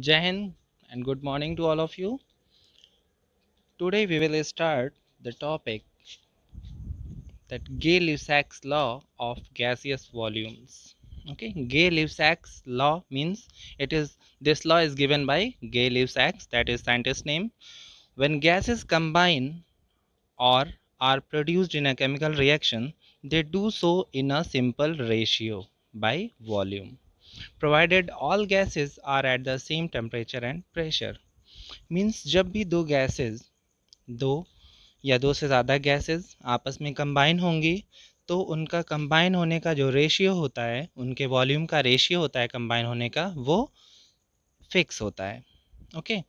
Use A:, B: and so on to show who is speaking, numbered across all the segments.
A: Jain and good morning to all of you. Today we will start the topic that Gay-Lussac's law of gaseous volumes. Okay, Gay-Lussac's law means it is this law is given by Gay-Lussac that is scientist name. When gases combine or are produced in a chemical reaction, they do so in a simple ratio by volume provided all gases are at the same temperature and pressure means जब भी दो gases दो या दो से ज़्यादा gases आपस में कंबाइन होंगी तो उनका कंबाइन होने का जो रेशियो होता है उनके वॉल्यूम का रेशियो होता है कंबाइन होने का वो फिक्स होता है okay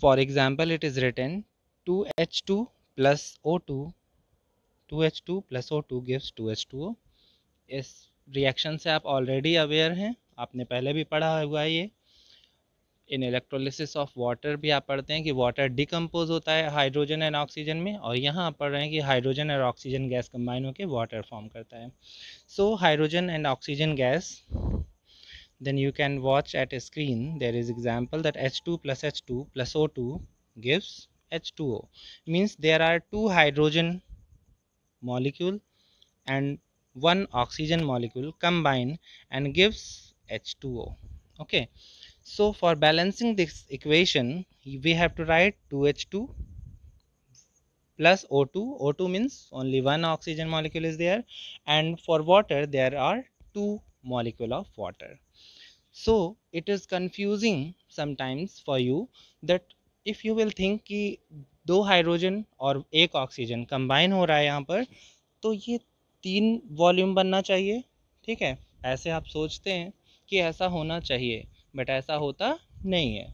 A: for example it is written two H two plus O two two H two plus O two gives two H two O इस रिएक्शन से आप ऑलरेडी अवेयर हैं आपने पहले भी पढ़ा हुआ है ये इन इलेक्ट्रोलिसिस ऑफ वाटर भी आप पढ़ते हैं कि वाटर डिकम्पोज होता है हाइड्रोजन एंड ऑक्सीजन में और यहाँ आप पढ़ रहे हैं कि हाइड्रोजन और ऑक्सीजन गैस कम्बाइन होकर वाटर फॉर्म करता है so hydrogen and oxygen gas then you can watch at screen there is example that H two plus H two plus O two plus H two O means there are two hydrogen molecule and one oxygen molecule combine and gives H2O okay so for balancing this equation we have to write 2H2 plus O2 O2 means only one oxygen molecule is there and for water there are two molecule of water so it is confusing sometimes for you that if you will think कि दो hydrogen और एक oxygen combine हो रहा है यहाँ पर तो ये तीन वॉल्यूम बनना चाहिए ठीक है ऐसे आप सोचते हैं कि ऐसा होना चाहिए बट ऐसा होता नहीं है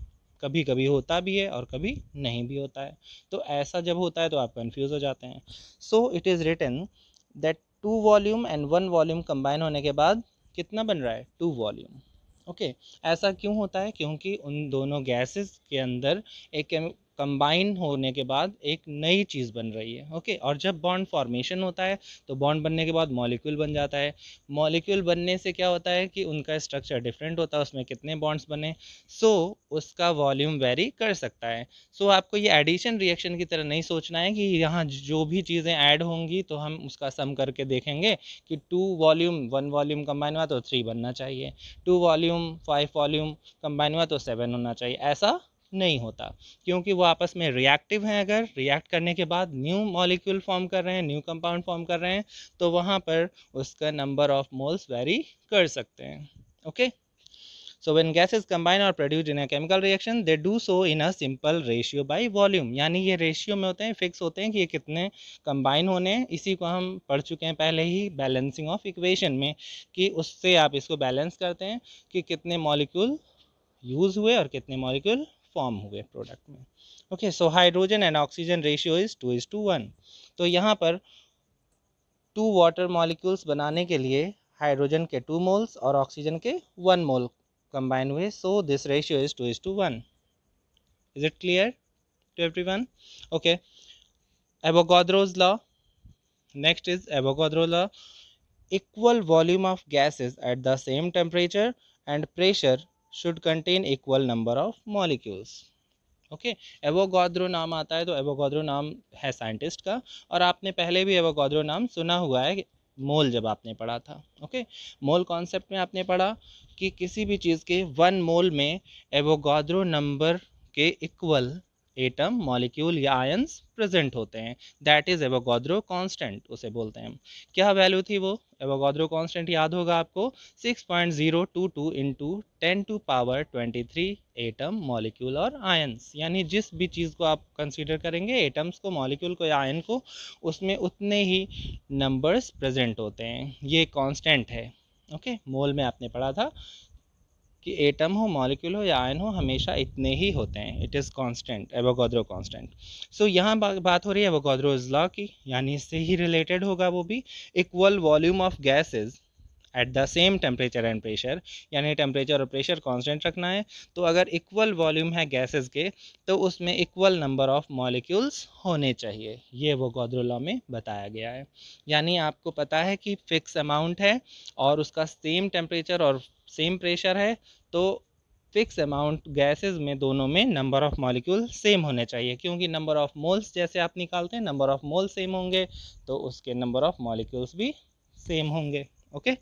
A: कभी कभी होता भी है और कभी नहीं भी होता है तो ऐसा जब होता है तो आप कन्फ्यूज़ हो जाते हैं so it is written that two volume and one volume combine होने के बाद कितना बन रहा है टू वॉल्यूम ओके ऐसा क्यों होता है क्योंकि उन दोनों गैसेस के अंदर एक कंबाइन होने के बाद एक नई चीज़ बन रही है ओके और जब बॉन्ड फॉर्मेशन होता है तो बॉन्ड बनने के बाद मॉलिक्यूल बन जाता है मॉलिक्यूल बनने से क्या होता है कि उनका स्ट्रक्चर डिफरेंट होता है उसमें कितने बॉन्ड्स बने सो so, उसका वॉल्यूम वेरी कर सकता है सो so, आपको ये एडिशन रिएक्शन की तरह नहीं सोचना है कि यहाँ जो भी चीज़ें ऐड होंगी तो हम उसका सम करके देखेंगे कि two volume one volume combine हुआ तो थ्री बनना चाहिए two volume five volume combine हुआ तो सेवन होना चाहिए ऐसा नहीं होता क्योंकि वो आपस में रिएक्टिव हैं अगर रिएक्ट करने के बाद न्यू मॉलिक्यूल फॉर्म कर रहे हैं न्यू कंपाउंड फॉर्म कर रहे हैं तो वहाँ पर उसका नंबर ऑफ मोल्स वेरी कर सकते हैं okay so when gases combine और produce in a chemical reaction they do so in a simple ratio by volume यानी ये रेशियो में होते हैं फिक्स होते हैं कि ये कितने कंबाइन होने हैं इसी को हम पढ़ चुके हैं पहले ही बैलेंसिंग ऑफ इक्वेशन में कि उससे आप इसको बैलेंस करते हैं कि कितने मॉलिक्यूल यूज़ हुए और कितने मॉलिक्यूल फॉर्म हो गए प्रोडक्ट में okay so hydrogen and oxygen ratio is two is to one तो यहाँ पर टू वाटर मॉलिक्यूल्स बनाने के लिए हाइड्रोजन के टू मोल्स और ऑक्सीजन के वन मोल कंबाइन हुए so this ratio is two is to one is it clear to every one okay Avogadro's law next is avogadro law equal volume of gases at the same temperature and pressure should contain equal number of molecules. Okay Avogadro नाम आता है तो एवोगोद्रो नाम है scientist का और आपने पहले भी एवोगोद्रो नाम सुना हुआ है मोल जब आपने पढ़ा था ओके मोल कॉन्सेप्ट में आपने पढ़ा कि किसी भी चीज़ के वन मोल में एवोगाद्रो नंबर के इक्वल एटम मॉलिक्यूल या आयंस प्रेजेंट होते हैं दैट इज एवोगाड्रो कांस्टेंट उसे बोलते हैं क्या वैल्यू थी वो एवोगाड्रो कांस्टेंट याद होगा आपको 6.022 point zero two two into ten to power twenty three atom molecule और आयंस यानी जिस भी चीज़ को आप कंसीडर करेंगे एटम्स को मॉलिक्यूल को या आयन को उसमें उतने ही नंबर्स प्रेजेंट होते हैं ये कांस्टेंट है ओके okay? मोल में आपने पढ़ा था कि एटम हो मॉलिक्यूल हो या आयन हो हमेशा इतने ही होते हैं it is constant Avogadro constant so यहाँ बात हो रही है एवोगाद्रोज लॉ की यानी इससे ही रिलेटेड होगा वो भी equal volume of gases at the same temperature and pressure यानी टेम्परेचर और प्रेशर कॉन्स्टेंट रखना है तो अगर इक्वल वॉल्यूम है गैसेज के तो उसमें इक्वल नंबर ऑफ मॉलिक्यूल्स होने चाहिए ये वो गोद्रोला में बताया गया है यानी आपको पता है कि फिक्स अमाउंट है और उसका सेम टेम्परेचर और सेम प्रेशर है तो फिक्स अमाउंट गैसेस में दोनों में नंबर ऑफ़ मॉलिक्यूल सेम होने चाहिए क्योंकि नंबर ऑफ़ मोल्स जैसे आप निकालते हैं नंबर ऑफ़ मोल सेम होंगे तो उसके नंबर ऑफ़ मॉलिक्यूल्स भी सेम होंगे okay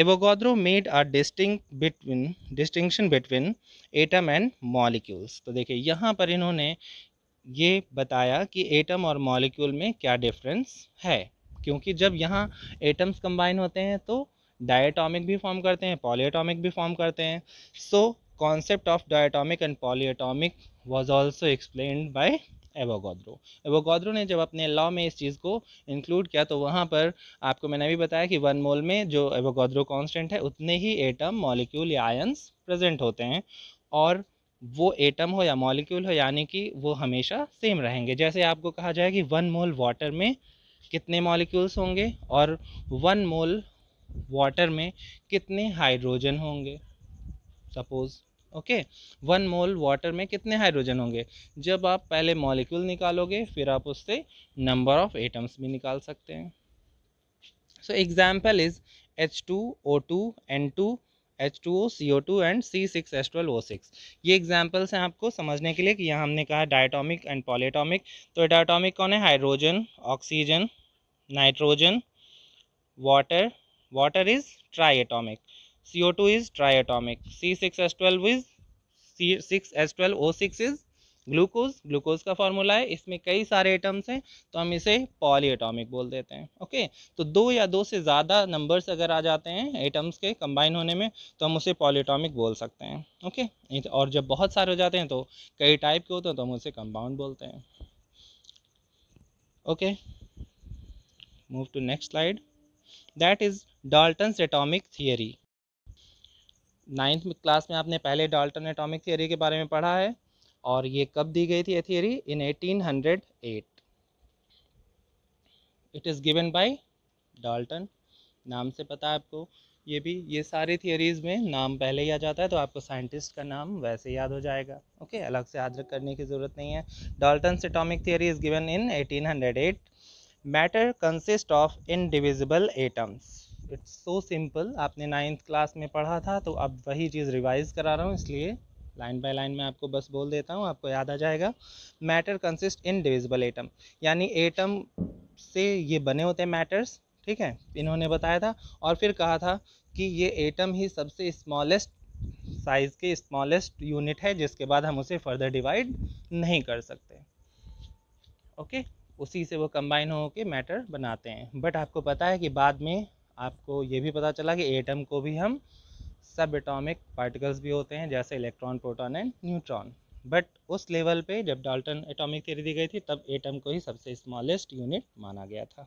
A: Avogadro made a distinct between distinction between atom and molecules तो देखिए यहाँ पर इन्होंने ये बताया कि एटम और मॉलिक्यूल में क्या डिफरेंस है क्योंकि जब यहाँ एटम्स कंबाइन होते हैं तो डायटॉमिक भी फॉर्म करते हैं पॉलीएटॉमिक भी फॉर्म करते हैं so concept of diatomic and polyatomic was also explain by Avogadro Avogadro ने जब अपने लॉ में इस चीज़ को इंक्लूड किया तो वहाँ पर आपको मैंने भी बताया कि वन मोल में जो एवोगाद्रो कांस्टेंट है उतने ही एटम मॉलिक्यूल या आयंस प्रेजेंट होते हैं और वो एटम हो या मॉलिक्यूल हो यानी कि वो हमेशा सेम रहेंगे जैसे आपको कहा जाए कि वन मोल वाटर में कितने मॉलिक्यूल्स होंगे और वन मोल वाटर में कितने हाइड्रोजन होंगे suppose okay one mole water में कितने हाइड्रोजन होंगे जब आप पहले मॉलिक्यूल निकालोगे फिर आप उससे नंबर ऑफ एटम्स भी निकाल सकते हैं so example is H two O two N two H two O C O two and C six H twelve O six ये एग्जाम्पल्स हैं आपको समझने के लिए कि यहाँ हमने कहा डायटोमिक एंड पॉलीटॉमिक तो डायटोमिक कौन है hydrogen oxygen nitrogen water S twelve is C six S twelve O six is glucose glucose का फॉर्मूला है इसमें कई सारे एटम्स हैं तो हम इसे पॉली एटॉमिक बोल देते हैं ओके तो दो या दो से ज़्यादा नंबर्स अगर आ जाते हैं एटम्स के कंबाइन होने में तो हम उसे पॉली एटॉमिक बोल सकते हैं ओके और जब बहुत सारे हो जाते हैं तो कई टाइप के होते हैं तो हम उसे कंपाउंड बोलते हैं okay move to next slide that is Dalton atomic theory ninth class में आपने पहले डाल्टन एटॉमिक थियरी के बारे में पढ़ा है और ये कब दी गई थी ये theory in 1808 it is given by Dalton नाम से पता है आपको ये भी ये सारी थियोरीज़ में नाम पहले ही आ जाता है तो आपको साइंटिस्ट का नाम वैसे याद हो जाएगा ओके अलग से याद करने की ज़रूरत नहीं है Dalton atomic theory is given in 1808 matter consist of indivisible atoms it's so simple आपने नाइन्थ क्लास में पढ़ा था तो अब वही चीज़ रिवाइज करा रहा हूँ इसलिए लाइन बाय लाइन में आपको बस बोल देता हूँ आपको याद आ जाएगा matter consist indivisible atom यानी एटम से ये बने होते हैं मैटर्स ठीक है इन्होंने बताया था और फिर कहा था कि ये एटम ही सबसे स्मॉलेस्ट साइज़ के स्मॉलेस्ट यूनिट है जिसके बाद हम उसे फर्दर डिवाइड नहीं कर सकते ओके okay? उसी से वो कंबाइन होकर मैटर बनाते हैं बट आपको पता है कि बाद में आपको ये भी पता चला कि एटम को भी हम सब एटॉमिक पार्टिकल्स भी होते हैं जैसे electron proton and neutron but उस लेवल पे जब डाल्टन एटॉमिक थ्योरी दी गई थी तब एटम को ही सबसे स्मॉलेस्ट यूनिट माना गया था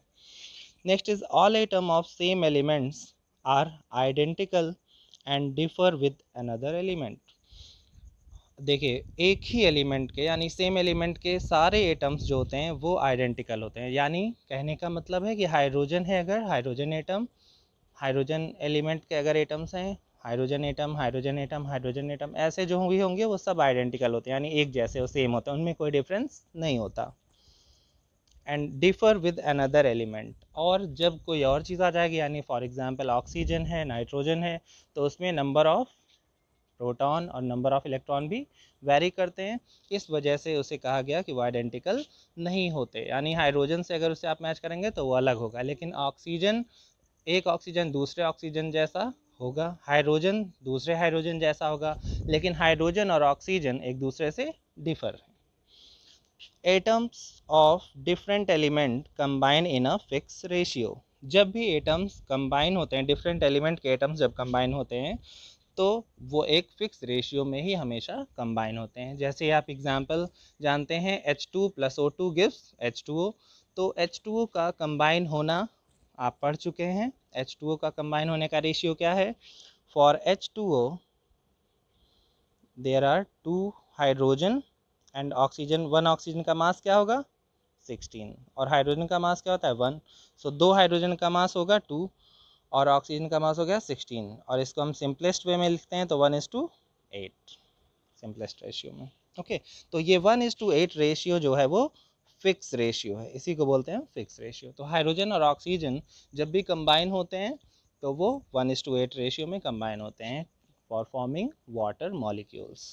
A: next is all atom of same elements are identical and differ with another element देखिए एक ही एलिमेंट के यानी सेम एलिमेंट के सारे एटम्स जो होते हैं वो आइडेंटिकल होते हैं यानी कहने का मतलब है कि हाइड्रोजन है अगर हाइड्रोजन एटम हाइड्रोजन एलिमेंट के अगर एटम्स हैं hydrogen atom hydrogen atom hydrogen atom ऐसे जो भी होंगे वो सब आइडेंटिकल होते हैं यानी एक जैसे वो सेम होते हैं उनमें कोई डिफरेंस नहीं होता and differ with another element और जब कोई और चीज़ आ जाएगी यानी फॉर एग्जांपल ऑक्सीजन है नाइट्रोजन है तो उसमें नंबर ऑफ़ प्रोटॉन और नंबर ऑफ इलेक्ट्रॉन भी वेरी करते हैं इस वजह से उसे कहा गया कि वो आइडेंटिकल नहीं होते यानी हाइड्रोजन से अगर उसे आप मैच करेंगे तो वो अलग होगा लेकिन ऑक्सीजन एक ऑक्सीजन दूसरे ऑक्सीजन जैसा होगा हाइड्रोजन दूसरे हाइड्रोजन जैसा होगा लेकिन हाइड्रोजन और ऑक्सीजन एक दूसरे से डिफर है atoms of different element combine in a fix ratio जब भी एटम्स कंबाइन होते हैं डिफरेंट एलिमेंट के एटम्स जब कंबाइन होते हैं तो वो एक फ़िक्स रेशियो में ही हमेशा कंबाइन होते हैं जैसे आप एग्ज़ाम्पल जानते हैं H two plus O two gives H two O तो एच टू ओ का कंबाइन होना आप पढ़ चुके हैं एच टू ओ का कंबाइन होने का रेशियो क्या है for H two O there are two hydrogen and oxygen one oxygen का मास क्या होगा सिक्सटीन और हाइड्रोजन का मास क्या होता है वन सो so, दो हाइड्रोजन का मास होगा टू और ऑक्सीजन का मास हो गया सिक्सटीन और इसको हम सिंपलेस्ट वे में लिखते हैं तो one is to eight simplest ratio में ओके तो ये one is to eight ratio जो है वो फिक्स रेशियो है इसी को बोलते हैं फिक्स रेशियो तो हाइड्रोजन और ऑक्सीजन जब भी कंबाइन होते हैं तो वो one is to eight ratio में कंबाइन होते हैं फॉर फॉर्मिंग वाटर मॉलिक्यूल्स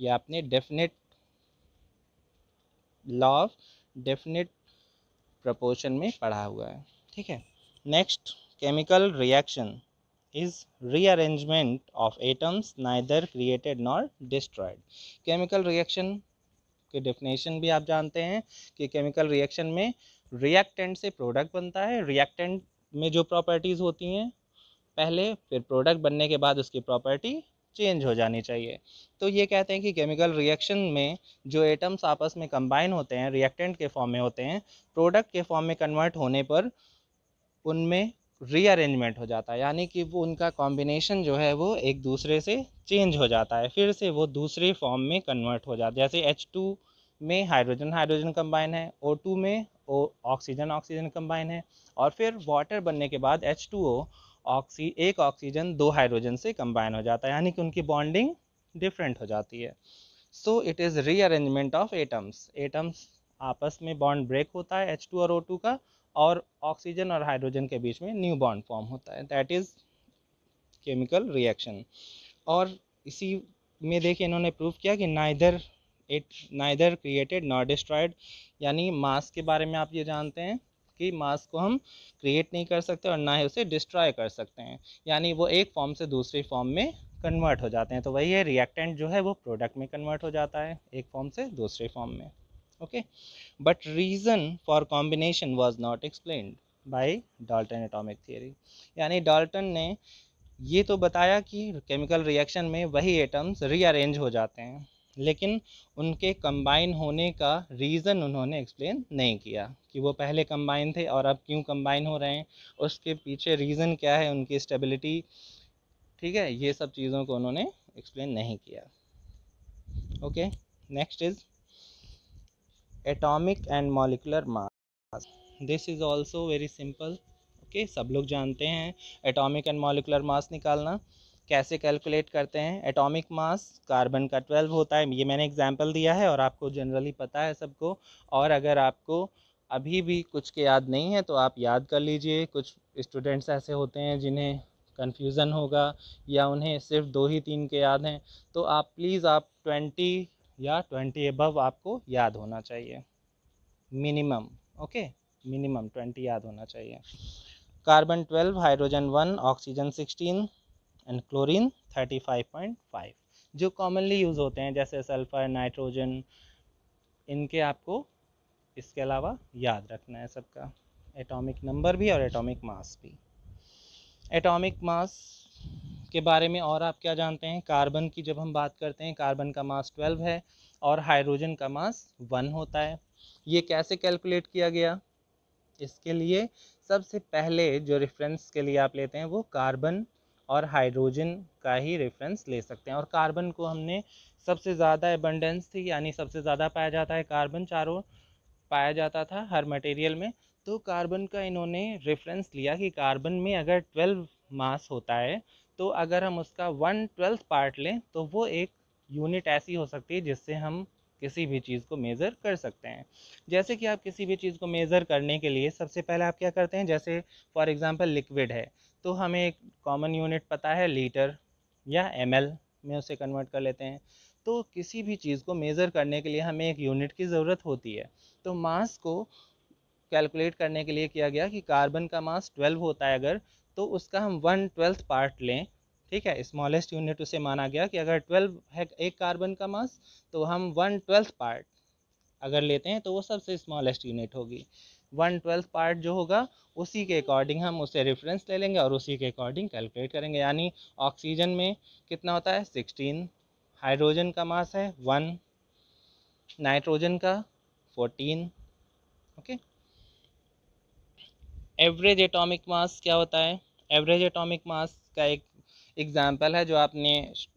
A: ये आपने definite law of definite proportion में पढ़ा हुआ है ठीक है next chemical reaction is rearrangement of atoms neither created nor destroyed chemical reaction के डेफिनेशन भी आप जानते हैं कि केमिकल रिएक्शन में रिएक्टेंट से प्रोडक्ट बनता है रिएक्टेंट में जो प्रॉपर्टीज़ होती हैं पहले फिर प्रोडक्ट बनने के बाद उसकी प्रॉपर्टी चेंज हो जानी चाहिए तो ये कहते हैं कि केमिकल रिएक्शन में जो एटम्स आपस में कंबाइन होते हैं रिएक्टेंट के फॉर्म में होते हैं प्रोडक्ट के फॉर्म में कन्वर्ट होने पर उनमें रीअरेंजमेंट हो जाता है यानी कि वो उनका कॉम्बिनेशन जो है वो एक दूसरे से चेंज हो जाता है फिर से वो दूसरे फॉर्म में कन्वर्ट हो जाता है जैसे एच टू में हाइड्रोजन हाइड्रोजन कंबाइन है ओ टू में ओ ऑक्सीजन ऑक्सीजन कंबाइन है और फिर वाटर बनने के बाद एच टू ओ ऑक्सी एक ऑक्सीजन दो हाइड्रोजन से कंबाइन हो जाता है यानी कि उनकी बॉन्डिंग डिफरेंट हो जाती है so it is rearrangement of atoms atoms आपस में बॉन्ड ब्रेक होता है एच टू और ओ टू का और ऑक्सीजन और हाइड्रोजन के बीच में न्यू बॉन्ड फॉर्म होता है दैट इज़ केमिकल रिएक्शन और इसी में देखिए इन्होंने प्रूव किया कि neither it neither created not destroyed यानी मास के बारे में आप ये जानते हैं कि मास को हम क्रिएट नहीं कर सकते और ना ही उसे डिस्ट्रॉय कर सकते हैं यानी वो एक फॉर्म से दूसरे फॉर्म में कन्वर्ट हो जाते हैं तो वही है रिएक्टेंट जो है वो प्रोडक्ट में कन्वर्ट हो जाता है एक फॉर्म से दूसरे फॉर्म में okay but reason for combination was not explained by Dalton atomic theory यानी डाल्टन ने ये तो बताया कि केमिकल रिएक्शन में वही एटम्स रीअरेंज हो जाते हैं लेकिन उनके कंबाइन होने का रीज़न उन्होंने एक्सप्लेन नहीं किया कि वो पहले कंबाइन थे और अब क्यों कंबाइन हो रहे हैं उसके पीछे रीज़न क्या है उनकी स्टेबिलिटी ठीक है ये सब चीज़ों को उन्होंने एक्सप्लेन नहीं किया okay next is atomic and molecular mass this is also very simple okay सब लोग जानते हैं एटॉमिक एंड मॉलिकुलर मास निकालना कैसे कैलकुलेट करते हैं एटॉमिक मास कार्बन का ट्वेल्व होता है ये मैंने एग्जांपल दिया है और आपको जनरली पता है सबको और अगर आपको अभी भी कुछ के याद नहीं है तो आप याद कर लीजिए कुछ स्टूडेंट्स ऐसे होते हैं जिन्हें कन्फ्यूज़न होगा या उन्हें सिर्फ दो ही तीन के याद हैं तो आप प्लीज़ आप ट्वेंटी या ट्वेंटी एबव आपको याद होना चाहिए मिनिमम ओके मिनिमम ट्वेंटी याद होना चाहिए carbon twelve hydrogen one oxygen sixteen and chlorine thirty five point five जो कॉमनली यूज़ होते हैं जैसे सल्फ़र नाइट्रोजन इनके आपको इसके अलावा याद रखना है सबका एटॉमिक नंबर भी और एटॉमिक मास भी एटॉमिक मास के बारे में और आप क्या जानते हैं कार्बन की जब हम बात करते हैं कार्बन का मास ट्वेल्व है और हाइड्रोजन का मास वन होता है ये कैसे कैलकुलेट किया गया इसके लिए सबसे पहले जो रेफरेंस के लिए आप लेते हैं वो कार्बन और हाइड्रोजन का ही रेफरेंस ले सकते हैं और कार्बन को हमने सबसे ज़्यादा एबंडेंस थी यानी सबसे ज़्यादा पाया जाता है कार्बन चारों पाया जाता था हर मटेरियल में तो कार्बन का इन्होंने रेफरेंस लिया कि कार्बन में अगर ट्वेल्व मास होता है तो अगर हम उसका वन ट्वेल्थ पार्ट लें तो वो एक यूनिट ऐसी हो सकती है जिससे हम किसी भी चीज़ को मेज़र कर सकते हैं जैसे कि आप किसी भी चीज़ को मेज़र करने के लिए सबसे पहले आप क्या करते हैं जैसे फॉर एग्ज़ाम्पल लिक्विड है तो हमें एक कॉमन यूनिट पता है लीटर या एम में उसे कन्वर्ट कर लेते हैं तो किसी भी चीज़ को मेज़र करने के लिए हमें एक यूनिट की ज़रूरत होती है तो मास को कैलकुलेट करने के लिए किया गया कि कार्बन का मास 12 होता है अगर तो उसका हम वन ट्वेल्थ पार्ट लें ठीक है स्मॉलेस्ट यूनिट उसे माना गया कि अगर ट्वेल्व है एक कार्बन का मास तो हम वन ट्वेल्थ पार्ट अगर लेते हैं तो वो सबसे स्मॉलेस्ट यूनिट होगी वन ट्वेल्थ पार्ट जो होगा उसी के अकॉर्डिंग हम उसे रेफरेंस ले लेंगे और उसी के अकॉर्डिंग कैलकुलेट करेंगे यानी ऑक्सीजन में कितना होता है सिक्सटीन हाइड्रोजन का मास है वन नाइट्रोजन का fourteen okay average atomic mass क्या होता है एवरेज एटॉमिक मास का एक एग्ज़ाम्पल है जो आपने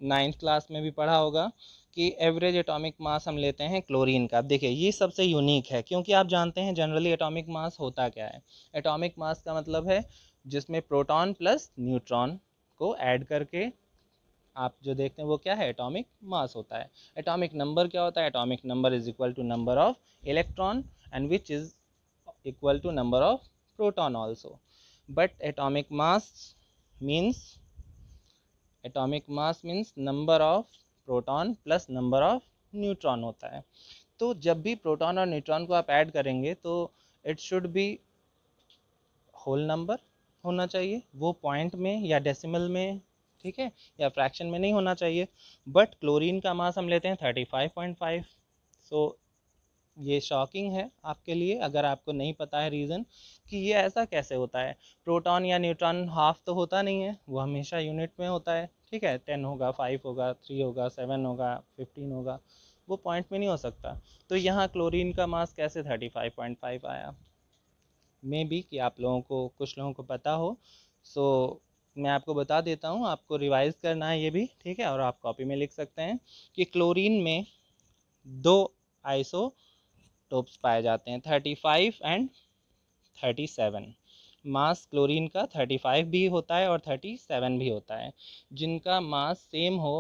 A: नाइन्थ क्लास में भी पढ़ा होगा कि एवरेज एटॉमिक मास हम लेते हैं क्लोरीन का देखिए ये सबसे यूनिक है क्योंकि आप जानते हैं जनरली एटॉमिक मास होता क्या है एटॉमिक मास का मतलब है जिसमें प्रोटॉन प्लस न्यूट्रॉन को ऐड करके आप जो देखते हैं वो क्या है एटॉमिक मास होता है एटॉमिक नंबर क्या होता है atomic number is equal to number of electron and which is equal to number of proton also but atomic mass means atomic mass means number of proton plus number of neutron होता है तो जब भी proton और neutron को आप add करेंगे तो it should be whole number होना चाहिए वो पॉइंट में या डेसिमल में ठीक है या फ्रैक्शन में नहीं होना चाहिए बट क्लोरीन का मास हम लेते हैं thirty five point five so ये शॉकिंग है आपके लिए अगर आपको नहीं पता है रीज़न कि ये ऐसा कैसे होता है प्रोटॉन या न्यूट्रॉन हाफ तो होता नहीं है वो हमेशा यूनिट में होता है ठीक है टेन होगा फाइव होगा थ्री होगा सेवन होगा फिफ्टीन होगा वो पॉइंट में नहीं हो सकता तो यहाँ क्लोरीन का मास कैसे थर्टी फाइव पॉइंट फाइव आया मे बी कि आप लोगों को कुछ लोगों को पता हो सो so, मैं आपको बता देता हूँ आपको रिवाइज करना है ये भी ठीक है और आप कॉपी में लिख सकते हैं कि क्लोरीन में दो आइसो आइसोटोप्स पाए जाते हैं thirty five and thirty seven mass chlorine का थर्टी फाइव भी होता है और थर्टी सेवन भी होता है जिनका मास सेम हो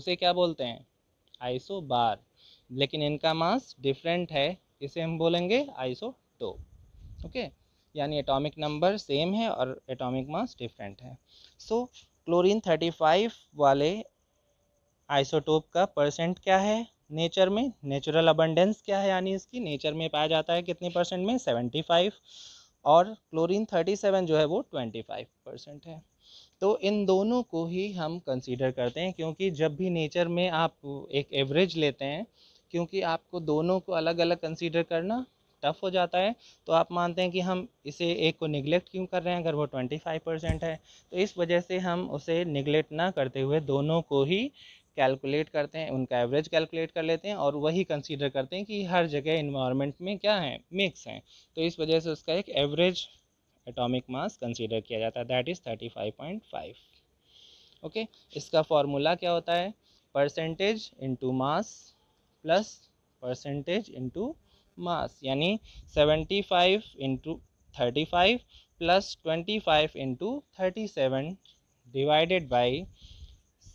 A: उसे क्या बोलते हैं आइसो बार लेकिन इनका मास डिफरेंट है इसे हम बोलेंगे आइसोटोप ओके यानी एटॉमिक नंबर सेम है और एटॉमिक मास डिफरेंट है सो क्लोरीन थर्टी फाइव वाले आइसोटोप का परसेंट क्या है नेचर में नेचुरल अबंडेंस क्या है यानी इसकी नेचर में पाया जाता है कितने परसेंट में सेवेंटी फाइव और क्लोरीन थर्टी सेवन जो है वो ट्वेंटी फाइव परसेंट है तो इन दोनों को ही हम कंसीडर करते हैं क्योंकि जब भी नेचर में आप एक एवरेज लेते हैं क्योंकि आपको दोनों को अलग अलग कंसीडर करना टफ हो जाता है तो आप मानते हैं कि हम इसे एक को निगलेक्ट क्यों कर रहे हैं अगर वो ट्वेंटी फाइव परसेंट है तो इस वजह से हम उसे निगलेक्ट ना करते हुए दोनों को ही कैलकुलेट करते हैं उनका एवरेज कैलकुलेट कर लेते हैं और वही कंसीडर करते हैं कि हर जगह इन्वायरमेंट में क्या है मिक्स हैं तो इस वजह से उसका एक एवरेज एटॉमिक मास कंसीडर किया जाता है that is thirty five point five okay इसका फॉर्मूला क्या होता है percentage into mass plus percentage into mass यानी seventy five into thirty five plus twenty five into thirty seven divided by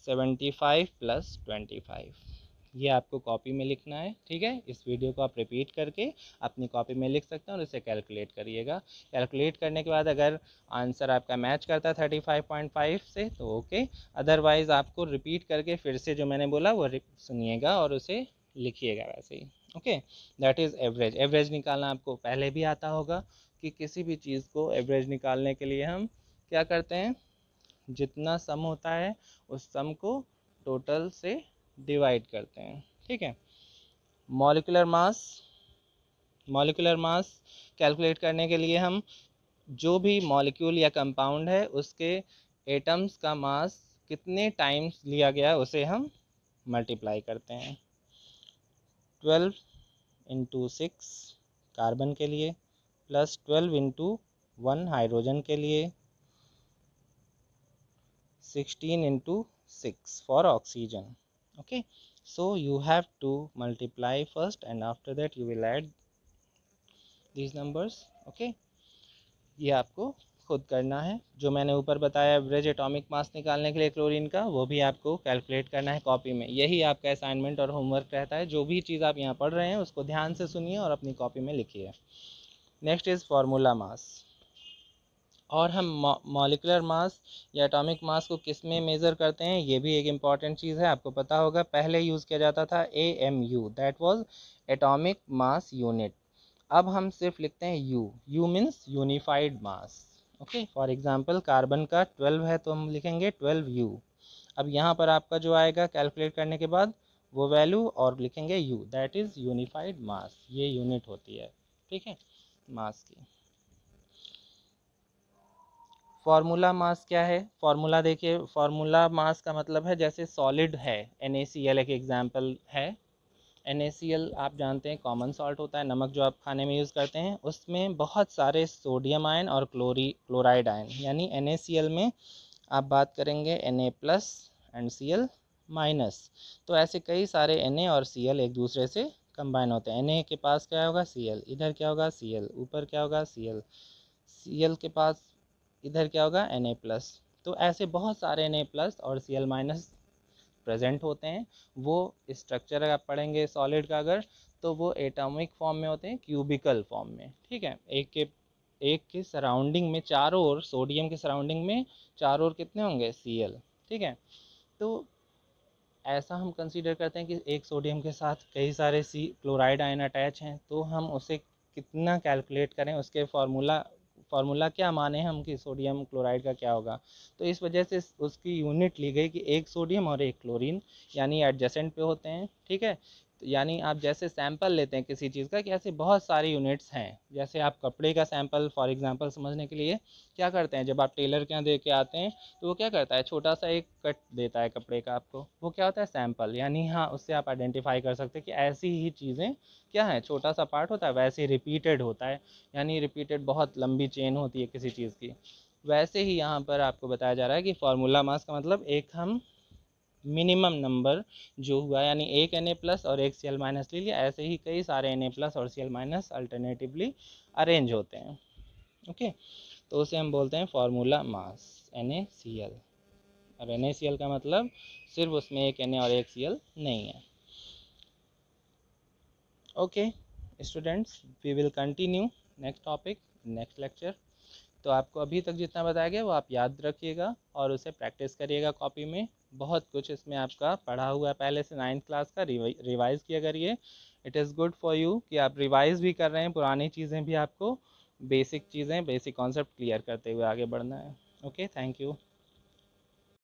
A: seventy five plus twenty five ये आपको copy में लिखना है ठीक है इस वीडियो को आप रिपीट करके अपनी कॉपी में लिख सकते हैं और इसे कैलकुलेट करिएगा कैलकुलेट करने के बाद अगर आंसर आपका मैच करता है थर्टी फाइव पॉइंट फाइव से तो ओके अदरवाइज़ आपको रिपीट करके फिर से जो मैंने बोला वो सुनिएगा और उसे लिखिएगा वैसे ही okay that is average average निकालना आपको पहले भी आता होगा कि किसी भी चीज़ को एवरेज निकालने के लिए हम क्या करते हैं जितना सम होता है उस सम को टोटल से डिवाइड करते हैं ठीक है molecular mass molecular mass calculate करने के लिए हम जो भी मॉलिक्यूल या कंपाउंड है उसके एटम्स का मास कितने टाइम्स लिया गया उसे हम मल्टीप्लाई करते हैं ट्वेल्व इंटू सिक्स कार्बन के लिए plus twelve into one hydrogen के लिए 16 into 6 for oxygen okay so you have to multiply first and after that you will add these numbers okay ये आपको खुद करना है जो मैंने ऊपर बताया एवरेज एटॉमिक मास निकालने के लिए क्लोरीन का वो भी आपको कैलकुलेट करना है कॉपी में यही आपका असाइनमेंट और होमवर्क रहता है जो भी चीज़ आप यहाँ पढ़ रहे हैं उसको ध्यान से सुनिए और अपनी कॉपी में लिखिए नेक्स्ट इज़ फार्मूला मास और हम मॉलिकुलर मास या एटॉमिक मास को किस में मेज़र करते हैं ये भी एक इम्पॉर्टेंट चीज़ है आपको पता होगा पहले यूज़ किया जाता था A M U that was atomic mass unit अब हम सिर्फ लिखते हैं U U means unified mass okay for example carbon का ट्वेल्व है तो हम लिखेंगे ट्वेल्व यू अब यहाँ पर आपका जो आएगा कैलकुलेट करने के बाद वो वैल्यू और लिखेंगे U that is unified mass ये यूनिट होती है ठीक है मास की फार्मूला मास क्या है फार्मूला देखिए फार्मूला मास का मतलब है जैसे सॉलिड है एन एक एग्जाम्पल है एन आप जानते हैं कॉमन सॉल्ट होता है नमक जो आप खाने में यूज़ करते हैं उसमें बहुत सारे सोडियम आयन और क्लोरी क्लोराइड आयन यानी एन में आप बात करेंगे N plus and C minus तो ऐसे कई सारे एन और सी एक दूसरे से कंबाइन होते हैं एन के पास क्या होगा सी इधर क्या होगा सी ऊपर क्या होगा सी सी के पास इधर क्या होगा एन ए प्लस तो ऐसे बहुत सारे एन ए प्लस और सी एल माइनस प्रेजेंट होते हैं वो स्ट्रक्चर अगर पढ़ेंगे सॉलिड का अगर तो वो एटॉमिक फॉर्म में होते हैं क्यूबिकल फॉर्म में ठीक है एक के एक के सराउंडिंग में चारों ओर सोडियम के सराउंडिंग में चारों ओर कितने होंगे सी एल ठीक है तो ऐसा हम कंसीडर करते हैं कि एक सोडियम के साथ कई सारे सी क्लोराइड आयन अटैच हैं तो हम उसे कितना कैलकुलेट करें उसके फार्मूला फार्मूला क्या माने हम कि सोडियम क्लोराइड का क्या होगा तो इस वजह से उसकी यूनिट ली गई कि एक सोडियम और एक क्लोरीन यानी एडजेसेंट पे होते हैं ठीक है यानी आप जैसे सैंपल लेते हैं किसी चीज़ का कि ऐसे बहुत सारे यूनिट्स हैं जैसे आप कपड़े का सैंपल फॉर एग्जांपल समझने के लिए क्या करते हैं जब आप टेलर के यहाँ दे के आते हैं तो वो क्या करता है छोटा सा एक कट देता है कपड़े का आपको वो क्या होता है सैंपल यानी हाँ उससे आप आइडेंटिफाई कर सकते हैं कि ऐसी ही चीज़ें क्या हैं छोटा सा पार्ट होता है वैसे रिपीटेड होता है यानी रिपीटेड बहुत लंबी चेन होती है किसी चीज़ की वैसे ही यहाँ पर आपको बताया जा रहा है कि फार्मूला मास का मतलब एक हम मिनिमम नंबर जो हुआ यानी एक एन ए प्लस और एक सी एल माइनस ले लिया ऐसे ही कई सारे एन ए प्लस और C L minus alternatively arrange होते हैं ओके तो उसे हम बोलते हैं formula mass N A C L और एन ए सी एल का मतलब सिर्फ उसमें एक एन ए और एक सी एल नहीं है okay students we will continue next topic next lecture तो आपको अभी तक जितना बताया गया वो आप याद रखिएगा और उसे प्रैक्टिस करिएगा कॉपी में बहुत कुछ इसमें आपका पढ़ा हुआ है पहले से नाइन्थ क्लास का रिवाइज किया करिए it is good for you कि आप रिवाइज भी कर रहे हैं पुरानी चीज़ें भी आपको बेसिक चीज़ें बेसिक कॉन्सेप्ट क्लियर करते हुए आगे बढ़ना है ओके थैंक यू